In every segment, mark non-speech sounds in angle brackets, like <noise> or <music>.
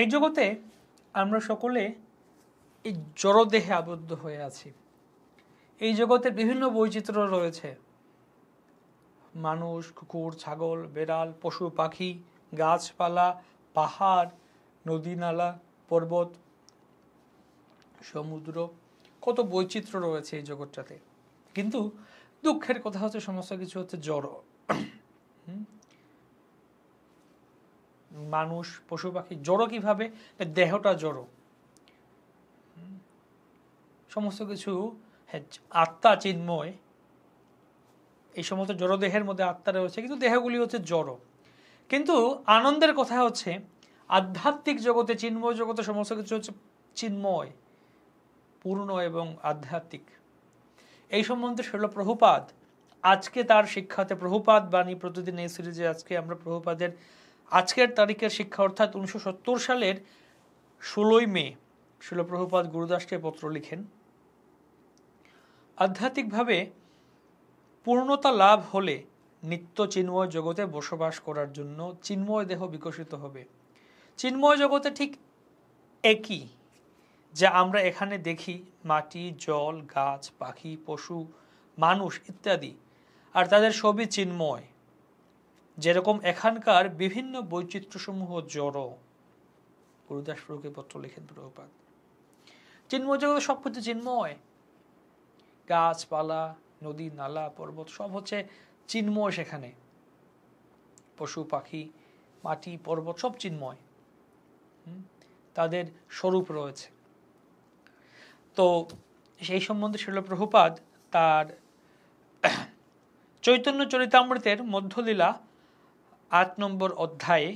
এই জগতে আমরা সকলে এই জড়দেহে আবদ্ধ হয়ে আছি এই জগতে বিভিন্ন বৈচিত্র্য রয়েছে মানুষ কুকুর ছাগল বেড়াল পশু পাখি গাছপালা পাহাড় নদী নালা পর্বত সমুদ্র কত বৈচিত্র্য রয়েছে এই জগৎটাতে কিন্তু দুঃখের কথা হচ্ছে সমস্ত কিছু হচ্ছে জড় মানুষ পশু পাখি জড়ো কীভাবে দেহটা জড়ো সমস্ত কিছু আত্মা চিন্ময় এই সমস্ত জড়ো দেহের মধ্যে আত্মা রয়েছে কিন্তু দেহগুলি হচ্ছে জড়ো কিন্তু আনন্দের কথা হচ্ছে আধ্যাত্মিক জগতে চিন্ময় জগতে সমস্ত কিছু হচ্ছে চিন্ময় পূর্ণ এবং আধ্যাত্মিক এই সম্বন্ধে ষোল প্রভুপাদ আজকে তার শিক্ষাতে প্রভুপাদ বাণী প্রতিদিন এই সিরিজে আজকে আমরা প্রভুপাদের আজকের তারিখের শিক্ষা অর্থাৎ উনিশশো সালের ষোলোই মে শিলপ্রভুপাত গুরুদাসকে পত্র লিখেন আধ্যাত্মিকভাবে পূর্ণতা লাভ হলে নিত্য চিন্ময় জগতে বসবাস করার জন্য চিন্ময় দেহ বিকশিত হবে চিন্ময় জগতে ঠিক একই যা আমরা এখানে দেখি মাটি জল গাছ পাখি পশু মানুষ ইত্যাদি আর তাদের সবই চিন্ময় যেরকম এখানকার বিভিন্ন বৈচিত্র্যসমূহ জড়ো গুরুদাস প্রভুকে পত্র লিখেন প্রভুপাত চিন্ময় জগৎ সব হচ্ছে চিন্ময় গাছপালা নদী নালা পর্বত সব হচ্ছে চিন্ময় সেখানে পশু পাখি মাটি পর্বত সব চিন্ময় তাদের স্বরূপ রয়েছে তো সেই সম্বন্ধে শিল প্রভুপাদ তার <clears throat> চৈতন্য চরিতামৃতের মধ্যলীলা আট নম্বর অধ্যায়ে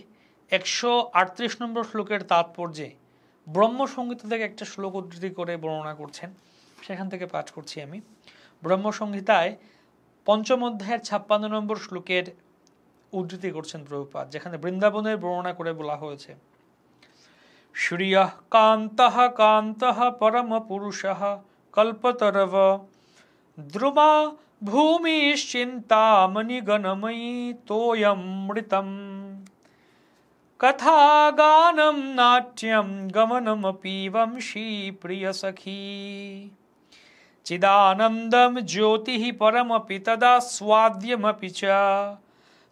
একশো আটত্রিশ নম্বর শ্লোকের তাৎপর্যে ব্রহ্মসংহিতা থেকে একটা শ্লোক উদ্ধৃতি করে বর্ণনা করছেন সেখান থেকে পাঠ করছি আমি ব্রহ্মসংহিতায় পঞ্চম অধ্যায়ের ছাপ্পান্ন নম্বর শ্লোকের উদ্ধৃতি করছেন প্রভুপাত যেখানে বৃন্দাবনের বর্ণনা করে বলা হয়েছে শ্রিয় কান্ত কান্ত পরম পুরুষ কল্পতরব দ্রুমা भूमिश्चिन्तामनिगणमयी तोयमृतम् कथागानं नाट्यं गमनमपि वंशी प्रियसखी चिदानन्दं ज्योतिः परमपि तदा स्वाद्यमपि च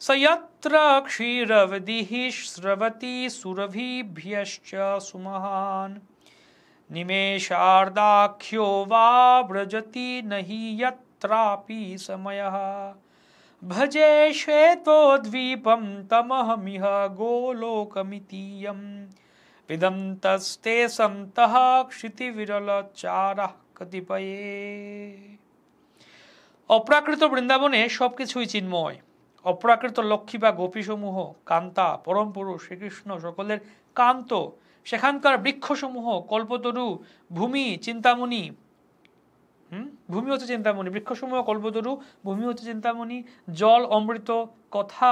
स यत्र क्षीरवदिः स्रवति सुरभिभ्यश्च सुमहान् निमेषार्दाख्यो वा व्रजति न हि यत् यत्रापि समयः भजे श्वेतोद्वीपं तमहमिह गोलोकमितीयम् विदन्तस्ते सन्तः क्षितिविरलचारः কতিপয়ে অপ্রাকৃত বৃন্দাবনে সবকিছুই চিন্ময় অপ্রাকৃত লক্ষ্মী বা গোপীসমূহ কান্তা পরম পুরুষ শ্রীকৃষ্ণ সকলের কান্ত সেখানকার বৃক্ষসমূহ কল্পতরু ভূমি চিন্তামণি ভূমি হচ্ছে চিন্তামণি বৃক্ষসমূহ কল্পতরু ভূমি হচ্ছে চিন্তামণি জল অমৃত কথা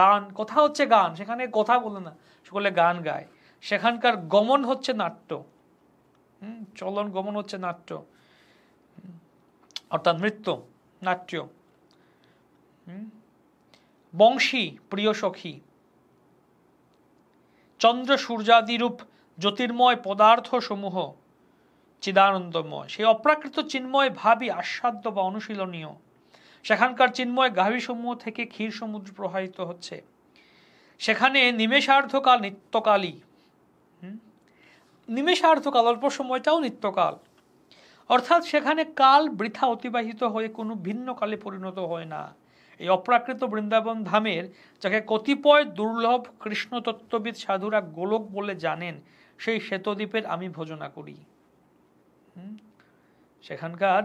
গান কথা হচ্ছে গান সেখানে কথা বলে না সকলে গান গায় সেখানকার গমন হচ্ছে নাট্য চলন গমন হচ্ছে নাট্য অর্থাৎ নৃত্য নাট্য বংশী প্রিয় সখী চন্দ্র সূর্যাদিরূপ জ্যোতির্ময় পদার্থ সমূহ চিদানন্দময় সেই অপ্রাকৃত চিন্ময় ভাবই আস্বাদ্য বা অনুশীলনীয় সেখানকার চিন্ময় গাভী সমূহ থেকে ক্ষীর সমুদ্র প্রবাহিত হচ্ছে সেখানে নিমেষার্ধকাল নিত্যকালই নিমেষার্ধকাল অল্প সময়টাও নিত্যকাল অর্থাৎ সেখানে কাল বৃথা অতিবাহিত হয়ে কোনো ভিন্ন কালে পরিণত হয় না এই অপ্রাকৃত বৃন্দাবন ধামের যাকে কতিপয় দুর্লভ কৃষ্ণ তত্ত্ববিদ সাধুরা গোলক বলে জানেন সেই শ্বেতদ্বীপের আমি ভোজনা করি সেখানকার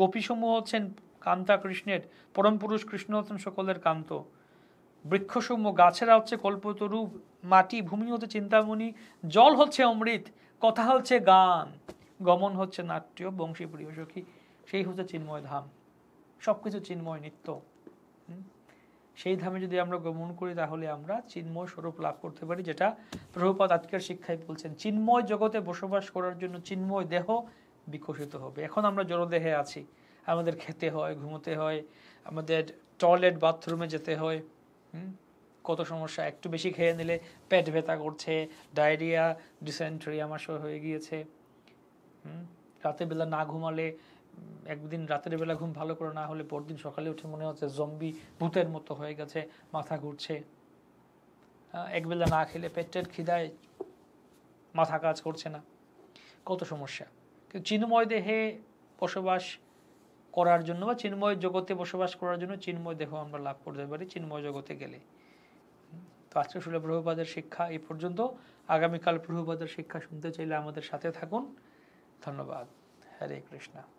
গোপীসমূহ হচ্ছেন কান্তা কৃষ্ণের পরম পুরুষ কৃষ্ণ হচ্ছেন সকলের কান্ত বৃক্ষসমূহ গাছেরা হচ্ছে কল্পতরূপ মাটি ভূমি হচ্ছে চিন্তামণি জল হচ্ছে অমৃত কথা হচ্ছে গান গমন হচ্ছে নাট্য বংশী প্রিয় সখী সেই হচ্ছে চিন্ময় ধাম সব কিছু চিন্ময় নিত্য সেই ধামে যদি আমরা গমন করি তাহলে আমরা চিন্ময় স্বরূপ লাভ করতে পারি যেটা প্রভুপাত আজকের শিক্ষায় বলছেন চিন্ময় জগতে বসবাস করার জন্য চিন্ময় দেহ বিকশিত হবে এখন আমরা জড়দেহে আছি আমাদের খেতে হয় ঘুমোতে হয় আমাদের টয়লেট বাথরুমে যেতে হয় কত সমস্যা একটু বেশি খেয়ে নিলে পেট ব্যথা করছে ডায়রিয়া ডিসেন্ট্রি আমাশয় হয়ে গিয়েছে রাতের বেলা না ঘুমালে একদিন রাতের বেলা ঘুম ভালো করে না হলে পরদিন সকালে উঠে মনে হচ্ছে জম্বি ভূতের মতো হয়ে গেছে মাথা ঘুরছে একবেলা না খেলে পেটের খিদায় মাথা কাজ করছে না কত সমস্যা চিন্ময় দেহে বসবাস করার জন্য বা চিন্ময় জগতে বসবাস করার জন্য চিন্ময় দেহ আমরা লাভ করতে পারি চিন্ময় জগতে গেলে তো আজকে শুনে প্রভুপাদের শিক্ষা এই পর্যন্ত আগামীকাল প্রভুপাদের শিক্ষা শুনতে চাইলে আমাদের সাথে থাকুন ধন্যবাদ হরে কৃষ্ণা